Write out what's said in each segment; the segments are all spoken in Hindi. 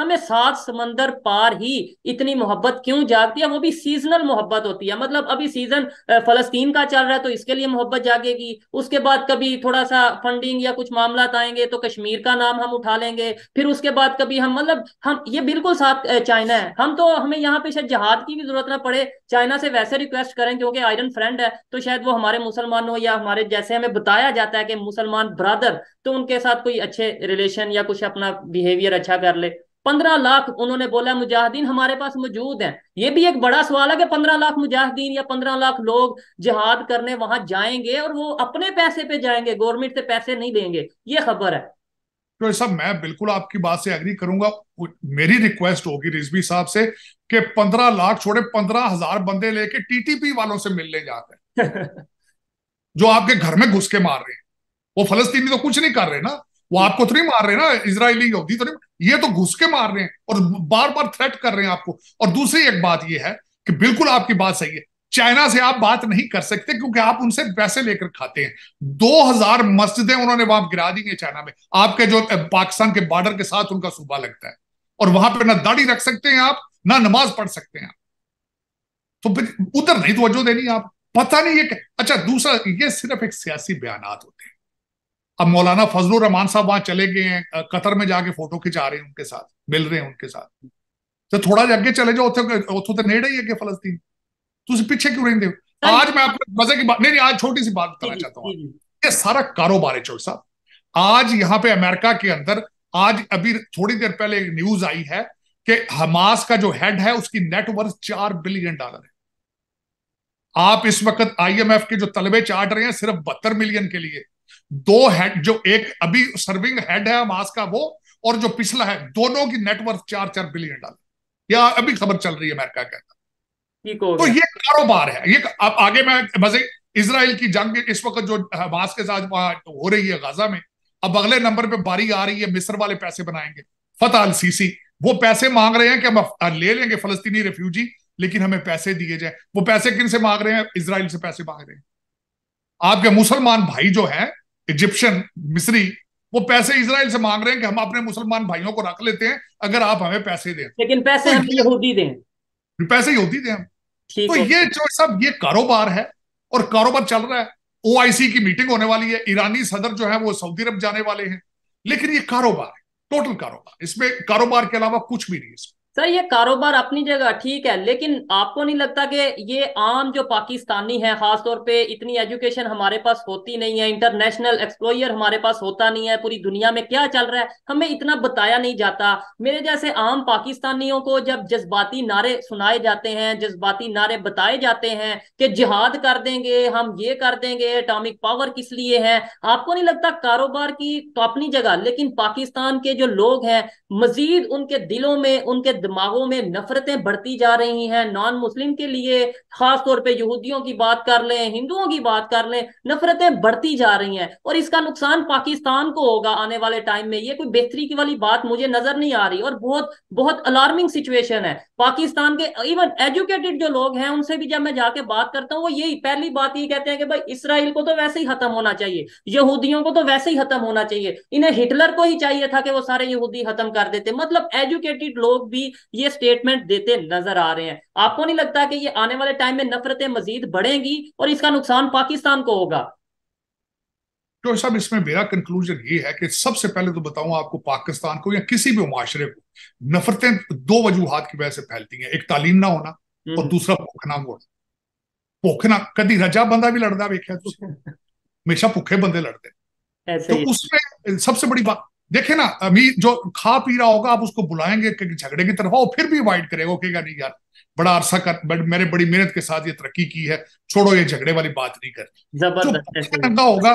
हमें सात समंदर पार ही इतनी मोहब्बत क्यों जागती है वो भी सीजनल मोहब्बत होती है मतलब अभी सीजन फलस्तीन का चल रहा है तो इसके लिए मोहब्बत जागेगी उसके बाद कभी थोड़ा सा फंडिंग या कुछ मामला आएंगे तो कश्मीर का नाम हम उठा लेंगे फिर उसके बाद कभी हम मतलब हम ये बिल्कुल साथ चाइना है हम तो हमें यहाँ पे शायद जहाद की भी जरूरत ना पड़े चाइना से वैसे रिक्वेस्ट करें क्योंकि आयरन फ्रेंड है तो शायद वो हमारे मुसलमानों या हमारे जैसे हमें बताया जाता है कि मुसलमान ब्रादर तो उनके साथ कोई अच्छे रिलेशन या कुछ अपना बिहेवियर अच्छा कर ले पंद्रह लाख उन्होंने बोला मुजाहिदीन हमारे पास मौजूद हैं ये भी एक बड़ा सवाल है कि पंद्रह लाख मुजाहिदीन या पंद्रह लाख लोग जिहाद करने वहां जाएंगे और वो अपने पैसे पे जाएंगे गवर्नमेंट से पैसे नहीं देंगे ये खबर है तो सब मैं बिल्कुल आपकी बात से एग्री करूंगा मेरी रिक्वेस्ट होगी रिजवी साहब से कि पंद्रह लाख छोड़े पंद्रह हजार बंदे लेके टीटीपी वालों से मिलने जाते हैं जो आपके घर में घुस के मार रहे हैं वो फलस्तीनी तो कुछ नहीं कर रहे ना वो आपको तो नहीं मार रहे ना इसराइली यहूदी तो नहीं ये तो घुस के मार रहे हैं और बार बार थ्रेट कर रहे हैं आपको और दूसरी एक बात ये है कि बिल्कुल आपकी बात सही है चाइना से आप बात नहीं कर सकते क्योंकि आप उनसे पैसे लेकर खाते हैं 2000 मस्जिदें उन्होंने वहां गिरा दी हैं चाइना में आपके जो पाकिस्तान के बॉर्डर के साथ उनका सूबा लगता है और वहां पर ना दाढ़ी रख सकते हैं आप ना नमाज पढ़ सकते हैं तो उधर नहीं तवज्जो देनी आप पता नहीं ये अच्छा दूसरा ये सिर्फ एक सियासी बयान होते अब मौलाना फजल रहमान साहब वहां चले गए हैं कतर में जाके फोटो खिंचा रहे हैं उनके साथ मिल रहे हैं उनके साथ तो थोड़ा अगे चले जाओ उतो तो नेड़े ही अगे फलस्तीन तुम तो पिछे क्यों रहेंगे हो आज मैं आपको मजे की बात नहीं नहीं आज छोटी सी बात बताना चाहता हूँ ये सारा कारोबार है चोर साहब आज यहाँ पे अमेरिका के अंदर आज अभी थोड़ी देर पहले एक न्यूज आई है कि हमास का जो हेड है उसकी नेटवर्थ चार बिलियन डॉलर है आप इस वक्त आईएमएफ के जो तलबे चाट रहे हैं सिर्फ बहत्तर मिलियन के लिए दो हेड जो एक अभी सर्विंग हेड है मास का वो और जो पिछला है दोनों की नेटवर्थ चार चार बिलियन डॉलर या अभी खबर चल रही है अमेरिका के अंदर तो, तो ये कारोबार है ये अब आगे मैं मजे इसराइल की जंग इस वक्त जो हमास के साथ हो रही है गाजा में अब अगले नंबर पे बारी आ रही है मिस्र वाले पैसे बनाएंगे फतेह अल सीसी वो पैसे मांग रहे हैं कि हम ले लेंगे फलस्तीनी रेफ्यूजी लेकिन हमें पैसे दिए जाए वो पैसे किन से मांग रहे हैं इसराइल से पैसे मांग रहे हैं आपके मुसलमान भाई जो है इजिप्शियन मिस्री वो पैसे इसराइल से मांग रहे हैं कि हम अपने मुसलमान भाइयों को रख लेते हैं अगर आप हमें पैसे दें लेकिन पैसे तो हम यहूदी दें पैसे यहूदी दें तो ये जो सब ये कारोबार है और कारोबार चल रहा है ओआईसी की मीटिंग होने वाली है ईरानी सदर जो है वो सऊदी अरब जाने वाले हैं लेकिन ये कारोबार है टोटल कारोबार इसमें कारोबार के अलावा कुछ भी नहीं है सर ये कारोबार अपनी जगह ठीक है लेकिन आपको नहीं लगता कि ये आम जो पाकिस्तानी है खासतौर पे इतनी एजुकेशन हमारे पास होती नहीं है इंटरनेशनल एक्सप्लोयर हमारे पास होता नहीं है पूरी दुनिया में क्या चल रहा है हमें इतना बताया नहीं जाता मेरे जैसे आम पाकिस्तानियों को जब जज्बाती नारे सुनाए जाते हैं जज्बाती नारे बताए जाते हैं कि जिहाद कर देंगे हम ये कर देंगे अटामिक पावर किस लिए है आपको नहीं लगता कारोबार की तो अपनी जगह लेकिन पाकिस्तान के जो लोग हैं मजीद उनके दिलों में उनके दिमागों में नफरतें बढ़ती जा रही हैं नॉन मुस्लिम के लिए खास तौर पे यहूदियों की बात कर लें हिंदुओं की बात कर लें नफरतें बढ़ती जा रही हैं और इसका नुकसान पाकिस्तान को होगा आने वाले टाइम में ये कोई बेहतरी की वाली बात मुझे नजर नहीं आ रही और बहुत बहुत अलार्मिंग सिचुएशन है पाकिस्तान के इवन एजुकेटेड जो लोग हैं उनसे भी जब मैं जाके बात करता हूँ वो यही पहली बात ये कहते हैं कि भाई इसराइल को तो वैसे ही खत्म होना चाहिए यहूदियों को तो वैसे ही खत्म होना चाहिए इन्हें हिटलर को ही चाहिए था कि वो सारे यहूदी खत्म कर देते मतलब एजुकेटेड लोग भी की ये स्टेटमेंट देते नजर आ रहे हैं आपको नहीं लगता कि ये आने वाले टाइम में नफरतें मजीद बढ़ेंगी और इसका नुकसान पाकिस्तान को होगा तो साहब इसमें मेरा कंक्लूजन ये है कि सबसे पहले तो बताऊं आपको पाकिस्तान को या किसी भी माशरे को नफरतें दो वजूहत की वजह से फैलती हैं एक तालीम ना होना और हम्म। दूसरा भुख ना होना भुख ना कभी रजा बंदा भी लड़ता वेख्या तो हमेशा भुखे बंदे लड़ते तो उसमें सबसे बड़ी बात देखे ना अभी जो खा पी रहा होगा आप उसको बुलाएंगे झगड़े की तरफ फिर भी अवॉइड करेगा कहेगा नहीं यार बड़ा अरसा कर बड़, मैंने बड़ी मेहनत के साथ ये तरक्की की है छोड़ो ये झगड़े वाली बात नहीं करनी जो नंगा होगा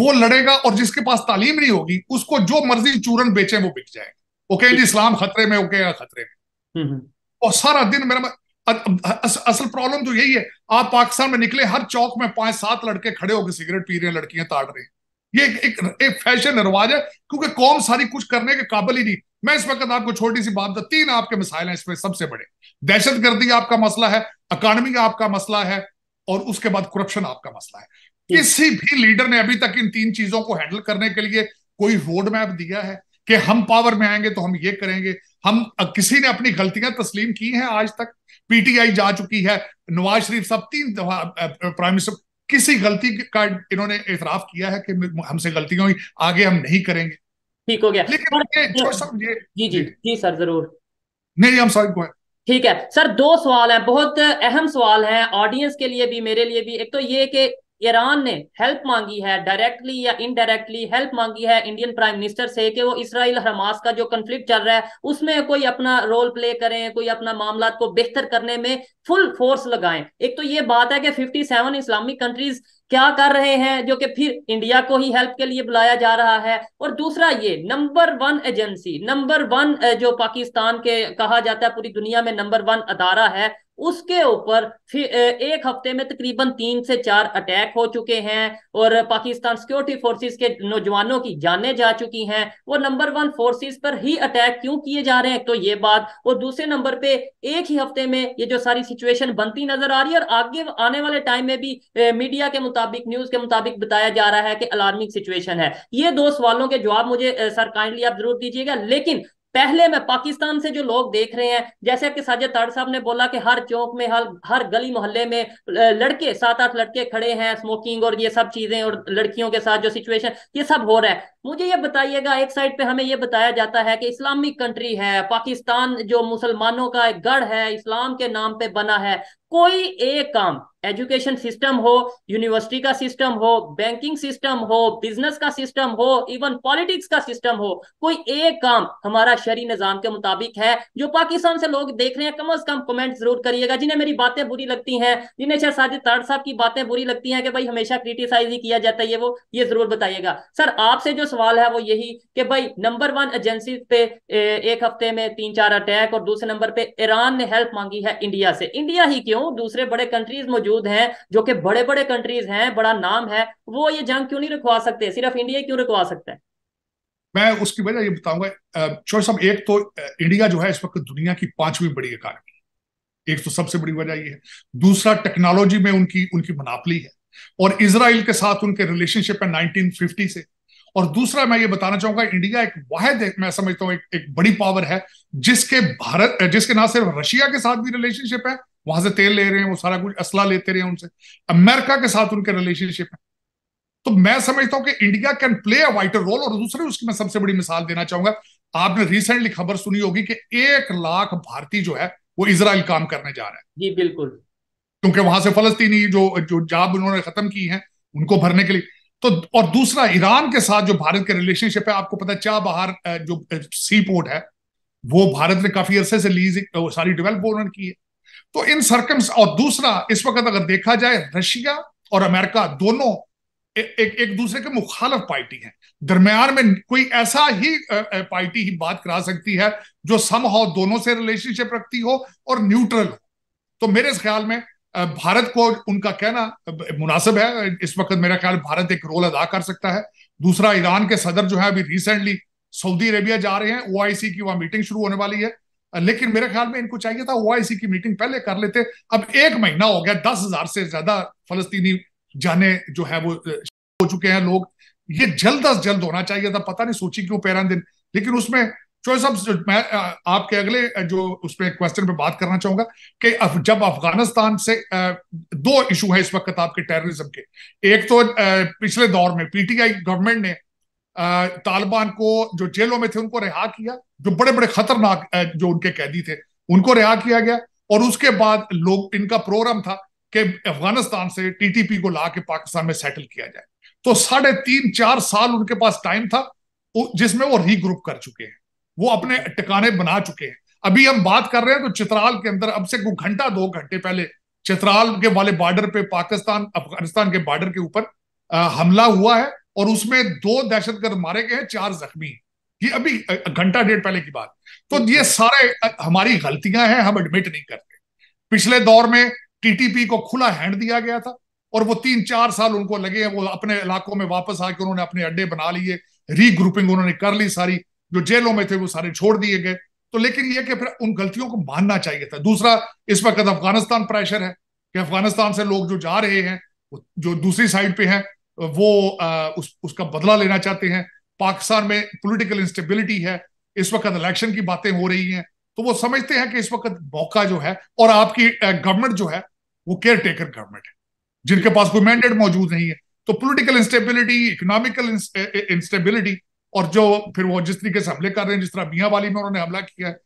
वो लड़ेगा और जिसके पास तालीम नहीं होगी उसको जो मर्जी चूरन बेचे वो बिक जाए ओके जी इस्लाम खतरे में ओके खतरे में हम्म, हम्म। और सारा दिन मेरा अस, असल प्रॉब्लम तो यही है आप पाकिस्तान में निकले हर चौक में पांच सात लड़के खड़े होकर सिगरेट पी रहे हैं लड़कियां ताड़ रहे हैं ये एक एक फैशन रिवाज है क्योंकि कौम सारी कुछ करने के काबिल ही नहीं मैं इस वक्त आपको छोटी सी बात तीन आपके मिसाइल हैं इसमें सबसे बड़े दहशत गर्दी आपका मसला है अकॉनमी आपका मसला है और उसके बाद करप्शन आपका मसला है किसी भी लीडर ने अभी तक इन तीन चीजों को हैंडल करने के लिए कोई रोड मैप दिया है कि हम पावर में आएंगे तो हम ये करेंगे हम किसी ने अपनी गलतियां तस्लीम की हैं आज तक पीटीआई जा चुकी है नवाज शरीफ साहब तीन प्राइम मिनिस्टर किसी गलती का इन्होंने इतराफ किया है कि हमसे गलतियां हुई आगे हम नहीं करेंगे ठीक हो गया लेकिन सर, जो सर ये जी जी जी सर जरूर नहीं हम सॉरी को ठीक है सर दो सवाल है बहुत अहम सवाल है ऑडियंस के लिए भी मेरे लिए भी एक तो ये कि ईरान ने हेल्प मांगी है डायरेक्टली या इनडायरेक्टली हेल्प मांगी है इंडियन प्राइम मिनिस्टर से कि वो इसराइल हमास का जो कंफ्लिक्ट चल रहा है उसमें कोई अपना रोल प्ले करें कोई अपना मामला को बेहतर करने में फुल फोर्स लगाएं एक तो ये बात है कि 57 इस्लामिक कंट्रीज क्या कर रहे हैं जो कि फिर इंडिया को ही हेल्प के लिए बुलाया जा रहा है और दूसरा ये number one agency number one जो पाकिस्तान के कहा जाता है पूरी दुनिया में नंबर वन अदारा है उसके ऊपर एक हफ्ते में तकरीबन तीन से चार अटैक हो चुके हैं और पाकिस्तान सिक्योरिटी फोर्सेस के नौजवानों की जाने जा चुकी हैं और नंबर वन फोर्सेस पर ही अटैक क्यों किए जा रहे हैं तो ये बात और दूसरे नंबर पे एक ही हफ्ते में ये जो सारी सिचुएशन बनती नजर आ रही है और आगे आने वाले टाइम में भी मीडिया के मुताबिक न्यूज के मुताबिक बताया जा रहा है कि अलार्मिंग सिचुएशन है ये दो सवालों के जवाब मुझे सर काइंडली आप जरूर दीजिएगा लेकिन पहले में पाकिस्तान से जो लोग देख रहे हैं जैसे कि साजिद ताड़ साहब ने बोला कि हर चौक में हर हर गली मोहल्ले में लड़के सात आठ लड़के खड़े हैं स्मोकिंग और ये सब चीजें और लड़कियों के साथ जो सिचुएशन ये सब हो रहा है मुझे ये बताइएगा एक साइड पे हमें ये बताया जाता है कि इस्लामिक कंट्री है पाकिस्तान जो मुसलमानों का एक गढ़ है इस्लाम के नाम पे बना है कोई एक काम एजुकेशन सिस्टम हो यूनिवर्सिटी का सिस्टम हो बैंकिंग सिस्टम हो बिजनेस का सिस्टम हो इवन पॉलिटिक्स का सिस्टम हो कोई एक काम हमारा शहरी निज़ाम के मुताबिक है जो पाकिस्तान से लोग देख रहे हैं कम अज कम कमेंट जरूर करिएगा जिन्हें मेरी बातें बुरी लगती हैं जिन्हें शायद साजिद तार साहब की बातें बुरी लगती हैं कि भाई हमेशा क्रिटिसाइज ही किया जाता है ये वो ये जरूर बताइएगा सर आपसे जो सवाल है वो यही कि भाई नंबर वन एजेंसी पे एक हफ्ते में तीन चार अटैक और दूसरे नंबर पर ईरान ने हेल्प मांगी है इंडिया से इंडिया ही क्यों दूसरे बड़े कंट्रीज मौजूद मौजूद हैं जो कि बड़े बड़े कंट्रीज हैं बड़ा नाम है वो ये जंग क्यों नहीं रुकवा सकते सिर्फ इंडिया क्यों रुकवा सकता है मैं उसकी वजह ये बताऊंगा चोर साहब एक तो इंडिया जो है इस वक्त दुनिया की पांचवी बड़ी इकानमी एक तो सबसे बड़ी वजह ये है दूसरा टेक्नोलॉजी में उनकी उनकी मनापली है और इसराइल के साथ उनके रिलेशनशिप है नाइनटीन से और दूसरा मैं ये बताना चाहूंगा इंडिया एक वाहद मैं समझता हूँ एक, एक बड़ी पावर है जिसके भारत जिसके ना सिर्फ रशिया के साथ भी रिलेशनशिप है वहां से तेल ले रहे हैं वो सारा कुछ असला लेते रहे हैं उनसे अमेरिका के साथ उनके रिलेशनशिप है तो मैं समझता हूं कि India can play a wider role और दूसरे उसकी मैं सबसे बड़ी मिसाल देना चाहूंगा आपने रिसेंटली खबर सुनी होगी कि एक लाख भारतीय जो है वो इसराइल काम करने जा रहा है जी बिल्कुल क्योंकि वहां से फलस्तीनी जो जो जाब उन्होंने खत्म की है उनको भरने के लिए तो और दूसरा ईरान के साथ जो भारत के रिलेशनशिप है आपको पता है बहार जो सी पोर्ट है वो भारत ने काफी अरसे से लीज सारी डेवलप उन्होंने की है तो इन सरकम और दूसरा इस वक्त अगर देखा जाए रशिया और अमेरिका दोनों ए, एक एक दूसरे के मुखालफ पार्टी हैं दरमियान में कोई ऐसा ही पार्टी ही बात करा सकती है जो सम हो दोनों से रिलेशनशिप रखती हो और न्यूट्रल हो तो मेरे ख्याल में भारत को उनका कहना मुनासिब है इस वक्त मेरा ख्याल भारत एक रोल अदा कर सकता है दूसरा ईरान के सदर जो है अभी रिसेंटली सऊदी अरेबिया जा रहे हैं ओ की वहां मीटिंग शुरू होने वाली है लेकिन मेरे ख्याल में इनको चाहिए था ओआईसी की मीटिंग पहले कर लेते अब एक महीना हो गया दस हजार से ज्यादा फलस्तीनी जाने जो है वो हो चुके हैं लोग ये जल्द अज जल्द होना चाहिए था पता नहीं सोची क्यों पैरा दिन लेकिन उसमें जो सब मैं आपके अगले जो उसमें क्वेश्चन पे बात करना चाहूंगा कि जब अफगानिस्तान से दो इशू है इस वक्त आपके टेररिज्म के एक तो पिछले दौर में पीटीआई गवर्नमेंट ने तालिबान को जो जेलों में थे उनको रिहा किया जो बड़े बड़े खतरनाक जो उनके कैदी थे उनको रिहा किया गया और उसके बाद लोग इनका प्रोग्राम था कि अफगानिस्तान से टीटीपी को ला के पाकिस्तान में सेटल किया जाए तो साढ़े तीन चार साल उनके पास टाइम था जिसमें वो रीग्रुप कर चुके हैं वो अपने टिकाने बना चुके हैं अभी हम बात कर रहे हैं तो चित्राल के अंदर अब से घंटा दो घंटे पहले चित्राल के वाले बॉर्डर पे पाकिस्तान अफगानिस्तान के बॉर्डर के ऊपर हमला हुआ है और उसमें दो दहशतगर्द मारे गए हैं चार जख्मी ये अभी घंटा डेढ़ पहले की बात तो ये सारे हमारी गलतियां हैं हम एडमिट नहीं करते पिछले दौर में टीटीपी को खुला हैंड दिया गया था और वो तीन चार साल उनको लगे हैं वो अपने इलाकों में वापस आके उन्होंने अपने अड्डे बना लिए रीग्रुपिंग उन्होंने कर ली सारी जो जेलों में थे वो सारे छोड़ दिए गए तो लेकिन ये कि फिर उन गलतियों को मानना चाहिए था दूसरा इस वक्त अफगानिस्तान प्रेशर है कि अफगानिस्तान से लोग जो जा रहे हैं जो दूसरी साइड पे हैं वो आ, उस, उसका बदला लेना चाहते हैं पाकिस्तान में पॉलिटिकल इंस्टेबिलिटी है इस वक्त इलेक्शन की बातें हो रही हैं तो वो समझते हैं कि इस वक्त मौका जो है और आपकी गवर्नमेंट जो है वो केयर टेकर गवर्नमेंट है जिनके पास कोई मैंडेट मौजूद नहीं है तो पॉलिटिकल इंस्टेबिलिटी इकोनॉमिकल इंस्टेबिलिटी और जो फिर वो जिस तरीके से हमले कर रहे हैं जिस तरह मियाँ वाली में उन्होंने हमला किया है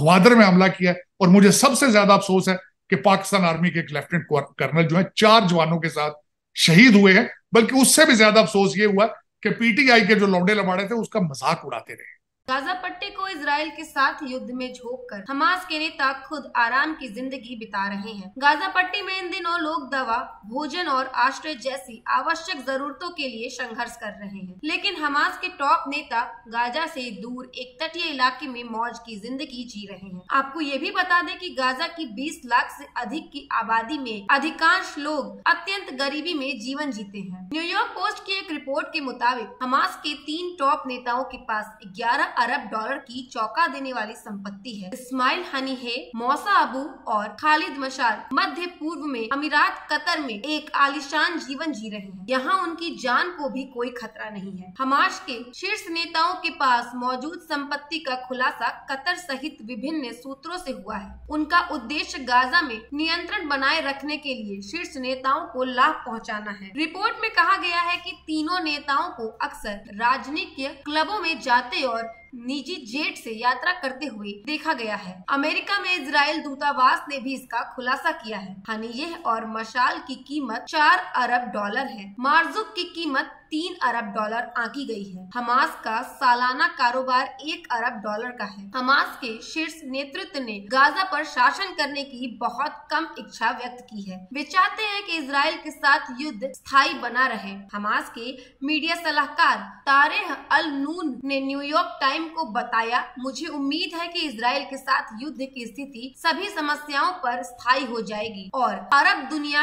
ग्वादर में हमला किया है और मुझे सबसे ज्यादा अफसोस है कि पाकिस्तान आर्मी के एक लेफ्टिनेंट कर्नल जो है चार जवानों के साथ शहीद हुए हैं बल्कि उससे भी ज्यादा अफसोस ये हुआ कि पीटीआई के जो लौंडे लबाड़े थे उसका मजाक उड़ाते रहे गाजा पट्टे को इसराइल के साथ युद्ध में झोंक कर हमास के नेता खुद आराम की जिंदगी बिता रहे हैं गाजा पट्टी में इन दिनों लोग दवा भोजन और आश्रय जैसी आवश्यक जरूरतों के लिए संघर्ष कर रहे हैं लेकिन हमास के टॉप नेता गाजा से दूर एक तटीय इलाके में मौज की जिंदगी जी रहे हैं आपको ये भी बता दें की गाजा की बीस लाख ऐसी अधिक की आबादी में अधिकांश लोग अत्यंत गरीबी में जीवन जीते हैं न्यूयॉर्क पोस्ट की एक रिपोर्ट के मुताबिक हमास के तीन टॉप नेताओं के पास ग्यारह अरब डॉलर की चौका देने वाली संपत्ति है इस्माइल हनी है मौसा अबू और खालिद मशाल मध्य पूर्व में अमीरात कतर में एक आलिशान जीवन जी रहे हैं यहाँ उनकी जान को भी कोई खतरा नहीं है हमाश के शीर्ष नेताओं के पास मौजूद संपत्ति का खुलासा कतर सहित विभिन्न सूत्रों से हुआ है उनका उद्देश्य गाजा में नियंत्रण बनाए रखने के लिए शीर्ष नेताओं को लाभ पहुंचाना है रिपोर्ट में कहा गया है कि तीनों नेताओं को अक्सर राजनीतिक क्लबों में जाते और निजी जेट से यात्रा करते हुए देखा गया है अमेरिका में इसराइल दूतावास ने भी इसका खुलासा किया है हनी और मशाल की कीमत चार अरब डॉलर है मार्जुक की कीमत तीन अरब डॉलर आंकी गई है हमास का सालाना कारोबार एक अरब डॉलर का है हमास के शीर्ष नेतृत्व ने गाजा पर शासन करने की बहुत कम इच्छा व्यक्त की है वे चाहते हैं कि इसराइल के साथ युद्ध स्थायी बना रहे हमास के मीडिया सलाहकार तारे अल नून ने न्यूयॉर्क टाइम को बताया मुझे उम्मीद है कि इसराइल के साथ युद्ध की स्थिति सभी समस्याओं पर स्थायी हो जाएगी और अरब दुनिया